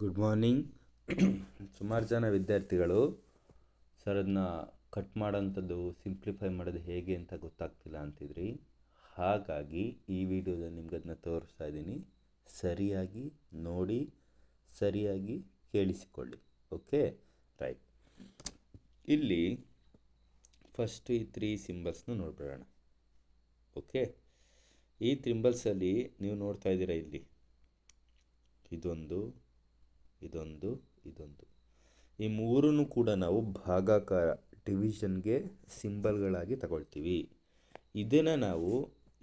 good morning ಸುಮಾರು ಜನ ವಿದ್ಯಾರ್ಥಿಗಳು ಸರ್ ಅದನ್ನ ಕಟ್ ಮಾಡೋಂಥದ್ದು ಸಿಂಪ್ಲಿಫೈ ಮಾಡೋದು ಹೇಗೆ ಅಂತ ಗೊತ್ತಾಗ್ತಿಲ್ಲ ಅಂತಿದ್ರಿ ಹಾಗಾಗಿ ಈ ವಿಡಿಯೋದಲ್ಲಿ ನಿಮ್ಗೆ ಅದನ್ನ ತೋರಿಸ್ತಾ ಇದ್ದೀನಿ ಸರಿಯಾಗಿ ನೋಡಿ ಸರಿಯಾಗಿ ಕೇಳಿಸಿಕೊಳ್ಳಿ ಓಕೆ ರೈಟ್ ಇಲ್ಲಿ ಫಸ್ಟ್ ಈ ತ್ರೀ ಸಿಂಬಲ್ಸ್ನ ನೋಡ್ಬಿಡೋಣ ಓಕೆ ಈ ತ್ರಿಂಬಲ್ಸಲ್ಲಿ ನೀವು ನೋಡ್ತಾ ಇದ್ದೀರಾ ಇಲ್ಲಿ ಇದೊಂದು ಇದೊಂದು ಇದೊಂದು ಈ ಮೂರನ್ನು ಕೂಡ ನಾವು ಭಾಗಾಕಾರ ಡಿವಿಷನ್ಗೆ ಸಿಂಬಲ್ಗಳಾಗಿ ತಗೊಳ್ತೀವಿ ಇದನ್ನು ನಾವು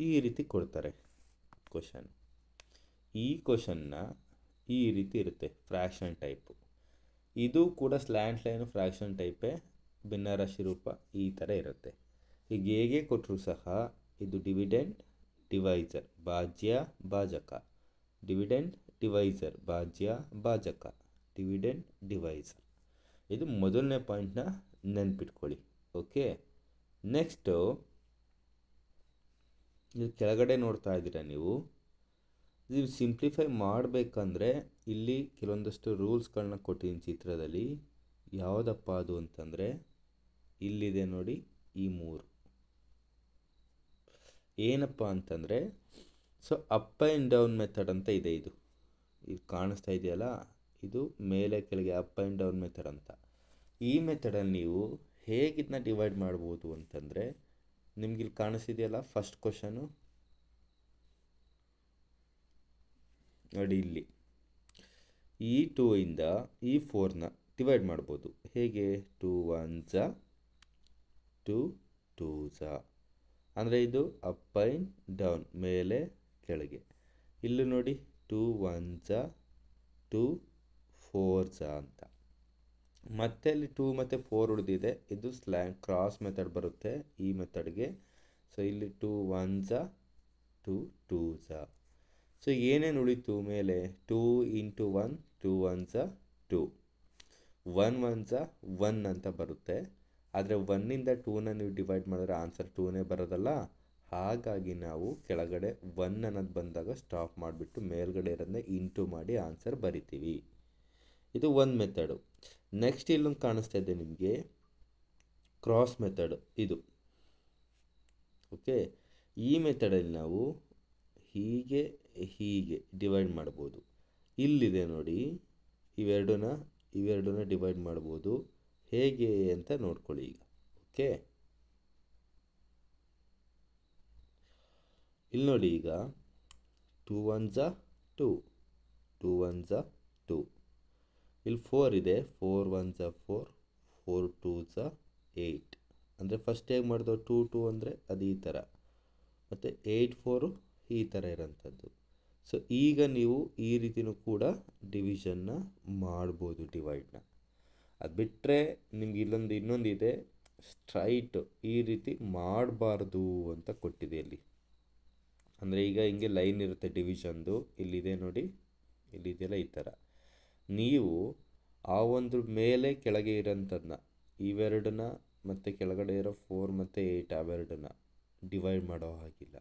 ಈ ರೀತಿ ಕೊಡ್ತಾರೆ ಕ್ವಶನ್ ಈ ಕ್ವಶನ್ನ ಈ ರೀತಿ ಇರುತ್ತೆ ಫ್ರ್ಯಾಕ್ಷನ್ ಟೈಪು ಇದು ಕೂಡ ಸ್ಲ್ಯಾಂಡ್ ಲೈನು ಫ್ರ್ಯಾಕ್ಷನ್ ಟೈಪೇ ಭಿನ್ನರಾಶಿ ರೂಪ ಈ ಥರ ಇರುತ್ತೆ ಈಗ ಹೇಗೆ ಕೊಟ್ಟರು ಸಹ ಇದು ಡಿವಿಡೆಂಡ್ ಡಿವೈಸರ್ ಭಾಜ್ಯ ಭಾಜಕ ಡಿವಿಡೆಂಡ್ ಡಿವೈಸರ್ ಭಾಜ್ಯ ಭಾಜಕ ಡಿವಿಡೆಂಡ್ ಡಿವೈಸರ್ ಇದು ಮೊದಲನೇ ಪಾಯಿಂಟ್ನ ನೆನ್ಪಿಟ್ಕೊಳ್ಳಿ ಓಕೆ ನೆಕ್ಸ್ಟು ಇಲ್ಲಿ ಕೆಳಗಡೆ ನೋಡ್ತಾ ಇದ್ದೀರಾ ನೀವು ನೀವು ಸಿಂಪ್ಲಿಫೈ ಮಾಡಬೇಕಂದ್ರೆ ಇಲ್ಲಿ ಕೆಲವೊಂದಷ್ಟು ರೂಲ್ಸ್ಗಳನ್ನ ಕೊಟ್ಟಿದ್ದೀನಿ ಚಿತ್ರದಲ್ಲಿ ಯಾವುದಪ್ಪ ಅದು ಅಂತಂದರೆ ಇಲ್ಲಿದೆ ನೋಡಿ ಈ ಮೂರು ಏನಪ್ಪ ಅಂತಂದರೆ so up and down method ಅಂತ ಇದೆ ಇದು ಇದು ಕಾಣಿಸ್ತಾ ಇದೆಯಲ್ಲ ಇದು ಮೇಲೆ ಕೆಳಗೆ ಅಪ್ ಆ್ಯಂಡ್ ಡೌನ್ ಮೆಥಡ್ ಅಂತ ಈ ಮೆಥಡಲ್ಲಿ ನೀವು ಹೇಗೆ ಡಿವೈಡ್ ಮಾಡ್ಬೋದು ಅಂತಂದರೆ ನಿಮ್ಗೆ ಇಲ್ಲಿ ಕಾಣಿಸ್ತಿದೆಯಲ್ಲ ಫಸ್ಟ್ ಕ್ವಶನು ನೋಡಿ ಇಲ್ಲಿ ಈ ಟೂ ಇಂದ ಈ ಫೋರ್ನ ಡಿವೈಡ್ ಮಾಡ್ಬೋದು ಹೇಗೆ ಟೂ ಒನ್ ಝ ಟೂ ಟೂ ಝ ಅಂದರೆ ಇದು ಅಪ್ ಆ್ಯಂಡ್ ಡೌನ್ ಮೇಲೆ ಕೆಳಗೆ ಇಲ್ಲೂ ನೋಡಿ ಟೂ ಒನ್ ಜ ಟೂ ಫೋರ್ ಝ ಅಂತ ಮತ್ತೆ ಅಲ್ಲಿ ಟೂ ಮತ್ತು ಫೋರ್ ಉಳಿದಿದೆ ಇದು ಸ್ಲ್ಯಾಂಗ್ ಕ್ರಾಸ್ ಮೆಥಡ್ ಬರುತ್ತೆ ಈ ಮೆಥಡ್ಗೆ ಸೊ ಇಲ್ಲಿ ಟೂ ಒನ್ ಝ ಟೂ ಟೂ ಝ ಸೊ ಏನೇನು ಉಳಿತು ಮೇಲೆ two into one two one ಝ ಟೂ ಒನ್ ಒನ್ ಜ ಒನ್ ಅಂತ ಬರುತ್ತೆ ಆದರೆ ಒನ್ನಿಂದ ಟೂನ ನೀವು ಡಿವೈಡ್ ಮಾಡಿದ್ರೆ ಆನ್ಸರ್ ಟೂನೇ ಬರೋದಲ್ಲ ಹಾಗಾಗಿ ನಾವು ಕೆಳಗಡೆ ಒನ್ ಅನ್ನೋದು ಬಂದಾಗ ಸ್ಟಾಪ್ ಮಾಡಿಬಿಟ್ಟು ಮೇಲ್ಗಡೆ ಇರೋದನ್ನ ಇಂಟು ಮಾಡಿ ಆನ್ಸರ್ ಬರಿತೀವಿ ಇದು ಒಂದು ಮೆಥಡು ನೆಕ್ಸ್ಟ್ ಇಲ್ಲೊಂದು ಕಾಣಿಸ್ತಾ ಇದೆ ನಿಮಗೆ ಕ್ರಾಸ್ ಮೆಥಡ್ ಇದು ಓಕೆ ಈ ಮೆಥಡಲ್ಲಿ ನಾವು ಹೀಗೆ ಹೀಗೆ ಡಿವೈಡ್ ಮಾಡ್ಬೋದು ಇಲ್ಲಿದೆ ನೋಡಿ ಇವೆರಡನ್ನ ಇವೆರಡನ್ನ ಡಿವೈಡ್ ಮಾಡ್ಬೋದು ಹೇಗೆ ಅಂತ ನೋಡ್ಕೊಳ್ಳಿ ಈಗ ಓಕೆ ಇಲ್ಲಿ ನೋಡಿ ಈಗ ಟೂ ಒನ್ ಝ ಟೂ ಟೂ ಒನ್ ಝ ಟೂ ಇಲ್ಲಿ ಫೋರ್ ಇದೆ ಫೋರ್ ಒನ್ ಝ ಫೋರ್ ಫೋರ್ ಟೂ ಝ ಏಯ್ಟ್ ಅಂದರೆ ಫಸ್ಟ್ ಹೇಗೆ ಮಾಡಿದ ಟೂ ಟೂ ಅಂದರೆ ಅದು ಈ ಥರ ಮತ್ತು ಏಯ್ಟ್ ಫೋರು ಈ ಥರ ಇರೋಂಥದ್ದು ಸೊ ಈಗ ನೀವು ಈ ರೀತಿಯೂ ಕೂಡ ಡಿವಿಷನ್ನ ಮಾಡ್ಬೋದು ಡಿವೈಡ್ನ ಅದು ಬಿಟ್ಟರೆ ನಿಮ್ಗೆ ಇಲ್ಲೊಂದು ಇನ್ನೊಂದಿದೆ ಸ್ಟ್ರೈಟ್ ಈ ರೀತಿ ಮಾಡಬಾರ್ದು ಅಂತ ಕೊಟ್ಟಿದೆ ಅಲ್ಲಿ ಅಂದರೆ ಈಗ ಹಿಂಗೆ ಲೈನ್ ಇರುತ್ತೆ ಡಿವಿಷನ್ದು ಇಲ್ಲಿದೆ ನೋಡಿ ಇಲ್ಲಿದೆಯಲ್ಲ ಈ ಥರ ನೀವು ಆ ಒಂದ್ರ ಮೇಲೆ ಕೆಳಗೆ ಇರೋಂಥದ್ದನ್ನ ಇವೆರಡನ್ನ ಮತ್ತು ಕೆಳಗಡೆ ಇರೋ ಫೋರ್ ಮತ್ತು ಏಯ್ಟ್ ಅವೆರಡನ್ನ ಡಿವೈಡ್ ಮಾಡೋ ಹಾಗಿಲ್ಲ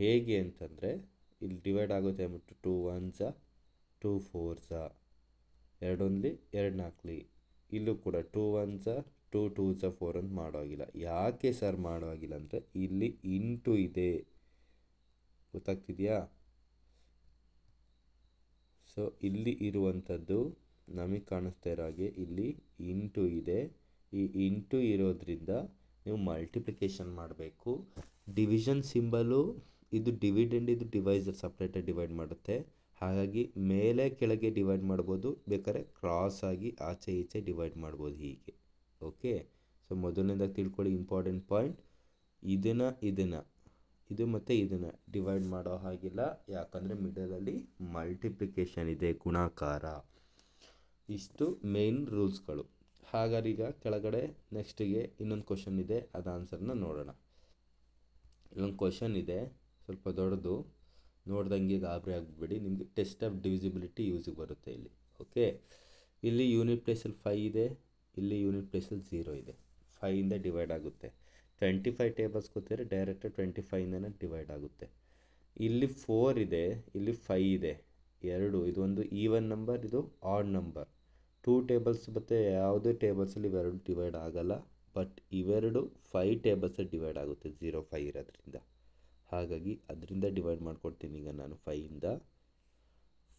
ಹೇಗೆ ಅಂತಂದರೆ ಇಲ್ಲಿ ಡಿವೈಡ್ ಆಗುತ್ತೆ ಅಂದ್ಬಿಟ್ಟು ಟೂ ಒನ್ಸ ಟೂ ಫೋರ್ಸ ಎರಡೊಂದ್ಲಿ ಎರಡು ನಾಲ್ಕಲಿ ಇಲ್ಲೂ ಕೂಡ ಟೂ ಒನ್ಸ ಟೂ ಟೂ ಝ ಫೋರ್ ಅಂತ ಮಾಡೋ ಹಾಗಿಲ್ಲ ಯಾಕೆ ಸರ್ ಮಾಡೋ ಹಾಗಿಲ್ಲ ಅಂದರೆ ಇಲ್ಲಿ ಇಂಟು ಇದೆ ಗೊತ್ತಾಗ್ತಿದೆಯಾ ಸೊ ಇಲ್ಲಿ ಇರುವಂಥದ್ದು ನಮಗೆ ಕಾಣಿಸ್ತಾ ಇರೋ ಹಾಗೆ ಇಲ್ಲಿ ಇಂಟು ಇದೆ ಈ ಇಂಟು ಇರೋದ್ರಿಂದ ನೀವು ಮಲ್ಟಿಪ್ಲಿಕೇಶನ್ ಮಾಡಬೇಕು ಡಿವಿಷನ್ ಸಿಂಬಲು ಇದು ಡಿವಿಡೆಂಡ್ ಇದು ಡಿವೈಸರ್ ಸಪ್ರೇಟಾಗಿ ಡಿವೈಡ್ ಮಾಡುತ್ತೆ ಹಾಗಾಗಿ ಮೇಲೆ ಕೆಳಗೆ ಡಿವೈಡ್ ಮಾಡ್ಬೋದು ಬೇಕಾದ್ರೆ ಕ್ರಾಸ್ ಆಗಿ ಆಚೆ ಈಚೆ ಡಿವೈಡ್ ಮಾಡ್ಬೋದು ಹೀಗೆ ಓಕೆ ಸೊ ಮೊದಲನೇದಾಗಿ ತಿಳ್ಕೊಳ್ಳಿ ಇಂಪಾರ್ಟೆಂಟ್ ಪಾಯಿಂಟ್ ಇದನ್ನು ಇದನ್ನು ಇದು ಮತ್ತು ಇದನ್ನು ಡಿವೈಡ್ ಮಾಡೋ ಹಾಗಿಲ್ಲ ಯಾಕಂದರೆ ಮಿಡಲಲ್ಲಿ ಮಲ್ಟಿಪ್ಲಿಕೇಶನ್ ಇದೆ ಗುಣಾಕಾರ ಇಷ್ಟು ಮೇನ್ ರೂಲ್ಸ್ಗಳು ಹಾಗಾದ್ರೆ ಈಗ ಕೆಳಗಡೆ ನೆಕ್ಸ್ಟಿಗೆ ಇನ್ನೊಂದು ಕ್ವಶನ್ ಇದೆ ಅದು ಆನ್ಸರ್ನ ನೋಡೋಣ ಇಲ್ಲೊಂದು ಕ್ವಶನ್ ಇದೆ ಸ್ವಲ್ಪ ದೊಡ್ಡದು ನೋಡ್ದಂಗೆ ಗಾಬರಿ ಆಗಿಬಿಡಿ ನಿಮಗೆ ಟೆಸ್ಟ್ ಆಫ್ ಡಿವಿಸಿಬಿಲಿಟಿ ಯೂಸಿಗೆ ಬರುತ್ತೆ ಇಲ್ಲಿ ಓಕೆ ಇಲ್ಲಿ ಯೂನಿಟ್ ಪ್ಲೇಸಲ್ಲಿ ಫೈ ಇದೆ ಇಲ್ಲಿ ಯೂನಿಟ್ ಪ್ಲೇಸಲ್ಲಿ ಝೀರೋ ಇದೆ ಫೈಯಿಂದ ಡಿವೈಡ್ ಆಗುತ್ತೆ ಟ್ವೆಂಟಿ ಫೈವ್ ಟೇಬಲ್ಸ್ ಕೂತಿದ್ರೆ ಡೈರೆಕ್ಟ್ ಟ್ವೆಂಟಿ ಫೈವ್ನೇ ಡಿವೈಡ್ ಆಗುತ್ತೆ ಇಲ್ಲಿ ಫೋರ್ ಇದೆ ಇಲ್ಲಿ ಫೈ ಇದೆ ಎರಡು ಇದೊಂದು ಈವನ್ ನಂಬರ್ ಇದು ಆಡ್ ನಂಬರ್ ಟೂ ಟೇಬಲ್ಸ್ ಮತ್ತು ಯಾವುದೇ ಟೇಬಲ್ಸಲ್ಲಿ ಇವೆರಡು ಡಿವೈಡ್ ಆಗಲ್ಲ ಬಟ್ ಇವೆರಡು ಫೈವ್ ಟೇಬಲ್ಸ್ ಡಿವೈಡ್ ಆಗುತ್ತೆ ಝೀರೋ ಫೈವ್ ಇರೋದ್ರಿಂದ ಹಾಗಾಗಿ ಅದರಿಂದ ಡಿವೈಡ್ ಮಾಡ್ಕೊಡ್ತೀನಿ ಈಗ ನಾನು ಫೈಯಿಂದ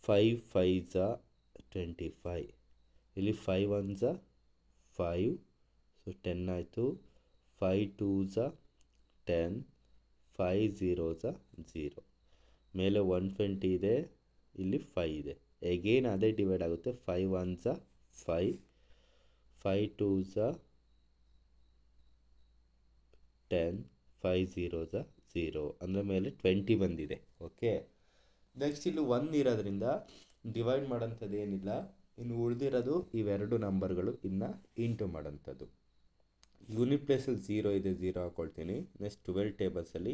ಫೈವ್ ಫೈ ಝ ಟ್ವೆಂಟಿ ಫೈವ್ ಇಲ್ಲಿ ಫೈವ್ ಒನ್ ಝ ಫೈವ್ ಸೊ ಟೆನ್ ಆಯಿತು ಫೈ ಟೂ ಝ ಟೆನ್ ಫೈ ಝೀರೋ ಝ ಝೀರೋ ಮೇಲೆ ಒನ್ ಟ್ವೆಂಟಿ ಇದೆ ಇಲ್ಲಿ ಫೈ ಇದೆ ಎಗೇನ್ ಅದೇ ಡಿವೈಡ್ ಆಗುತ್ತೆ ಫೈ ಒನ್ ಝ ಫೈ ಫೈ ಟೂ ಝ ಟೆನ್ ಫೈ ಝೀರೋ ಝ ಝೀರೋ ಅಂದರೆ ಮೇಲೆ ಟ್ವೆಂಟಿ ಬಂದಿದೆ ಓಕೆ ನೆಕ್ಸ್ಟ್ ಇಲ್ಲಿ ಒನ್ ಇರೋದ್ರಿಂದ ಡಿವೈಡ್ ಮಾಡೋಂಥದ್ದು ಏನಿಲ್ಲ ಇನ್ನು ಉಳಿದಿರೋದು ಇವೆರಡು ನಂಬರ್ಗಳು ಇನ್ನು ಇಂಟು ಮಾಡೋಂಥದ್ದು ಯೂನಿಟ್ ಪ್ಲೇಸಲ್ಲಿ ಝೀರೋ ಇದೆ ಝೀರೋ ಹಾಕ್ಕೊಳ್ತೀನಿ ನೆಕ್ಸ್ಟ್ ಟ್ವೆಲ್ ಟೇಬಲ್ಸಲ್ಲಿ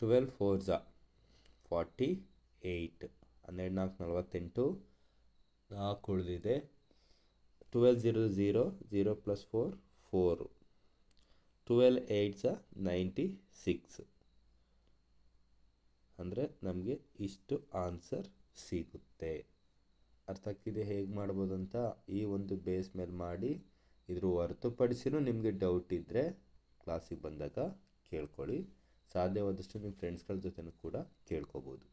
ಟ್ವೆಲ್ ಫೋರ್ಸ ಫಾರ್ಟಿ ಏಯ್ಟ್ ಹನ್ನೆರಡು ನಾಲ್ಕು ನಲವತ್ತೆಂಟು ನಾಲ್ಕು ಉಳಿದಿದೆ twelve zero zero zero plus four four twelve eights ninety six ಅಂದರೆ ನಮಗೆ ಇಷ್ಟು ಆನ್ಸರ್ ಸಿಗುತ್ತೆ ಅರ್ಥ ಆಗ್ತಿದೆ ಹೇಗೆ ಮಾಡ್ಬೋದು ಅಂತ ಈ ಒಂದು ಬೇಸ್ ಮೇಲೆ ಮಾಡಿ ಇದ್ರ ಹೊರತುಪಡಿಸಿನೂ ನಿಮಗೆ ಡೌಟ್ ಇದ್ದರೆ ಕ್ಲಾಸಿಗೆ ಬಂದಾಗ ಕೇಳ್ಕೊಳ್ಳಿ ಸಾಧ್ಯವಾದಷ್ಟು ನಿಮ್ಮ ಫ್ರೆಂಡ್ಸ್ಗಳ ಜೊತೆನೂ ಕೂಡ ಕೇಳ್ಕೊಬೋದು